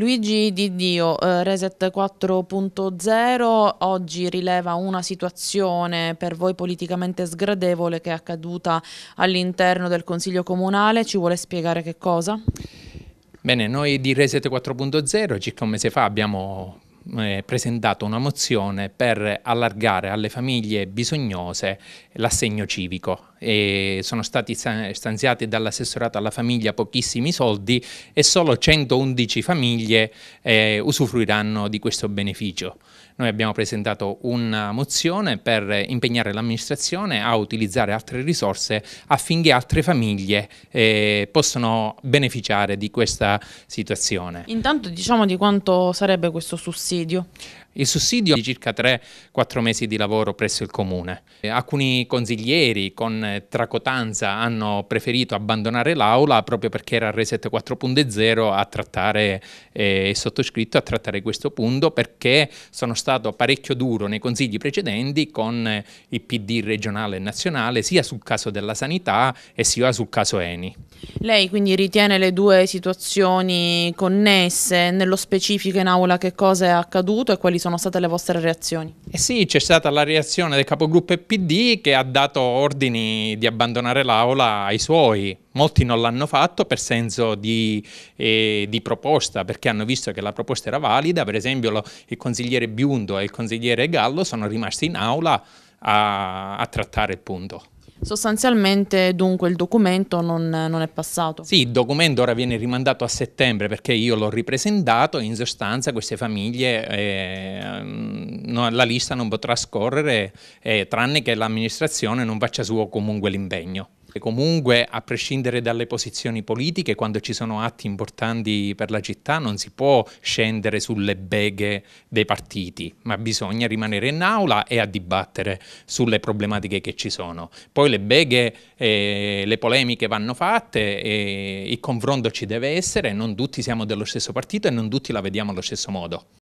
Luigi Di Dio, eh, Reset 4.0, oggi rileva una situazione per voi politicamente sgradevole che è accaduta all'interno del Consiglio Comunale, ci vuole spiegare che cosa? Bene, noi di Reset 4.0 circa un mese fa abbiamo eh, presentato una mozione per allargare alle famiglie bisognose l'assegno civico. E sono stati stanziati dall'assessorato alla famiglia pochissimi soldi e solo 111 famiglie eh, usufruiranno di questo beneficio. Noi abbiamo presentato una mozione per impegnare l'amministrazione a utilizzare altre risorse affinché altre famiglie eh, possano beneficiare di questa situazione. Intanto diciamo di quanto sarebbe questo sussidio sussidio? Il sussidio di circa 3-4 mesi di lavoro presso il comune. Alcuni consiglieri con eh, tracotanza hanno preferito abbandonare l'aula proprio perché era Reset 4.0 a trattare eh, sottoscritto, a trattare questo punto perché sono stato parecchio duro nei consigli precedenti con eh, il PD regionale e nazionale sia sul caso della sanità e sia sul caso Eni. Lei quindi ritiene le due situazioni connesse, nello specifico in aula che cosa è accaduto e quali sono state le vostre reazioni? Eh sì, c'è stata la reazione del capogruppo PD che ha dato ordini di abbandonare l'aula ai suoi, Molti non l'hanno fatto per senso di, eh, di, proposta, perché hanno visto che la proposta era valida, per esempio lo, il consigliere Biundo e il consigliere Gallo sono rimasti in aula a, a trattare il punto. Sostanzialmente dunque il documento non, non, è passato? Sì, il documento ora viene rimandato a settembre perché io l'ho ripresentato e in sostanza queste famiglie, eh, no, la lista non potrà scorrere eh, tranne che l'amministrazione non faccia suo comunque l'impegno comunque a prescindere dalle posizioni politiche, quando ci sono atti importanti per la città non si può scendere sulle beghe dei partiti, ma bisogna rimanere in aula e a dibattere sulle problematiche che ci sono. Poi le beghe, eh, le polemiche vanno fatte, eh, il confronto ci deve essere, non tutti siamo dello stesso partito e non tutti la vediamo allo stesso modo.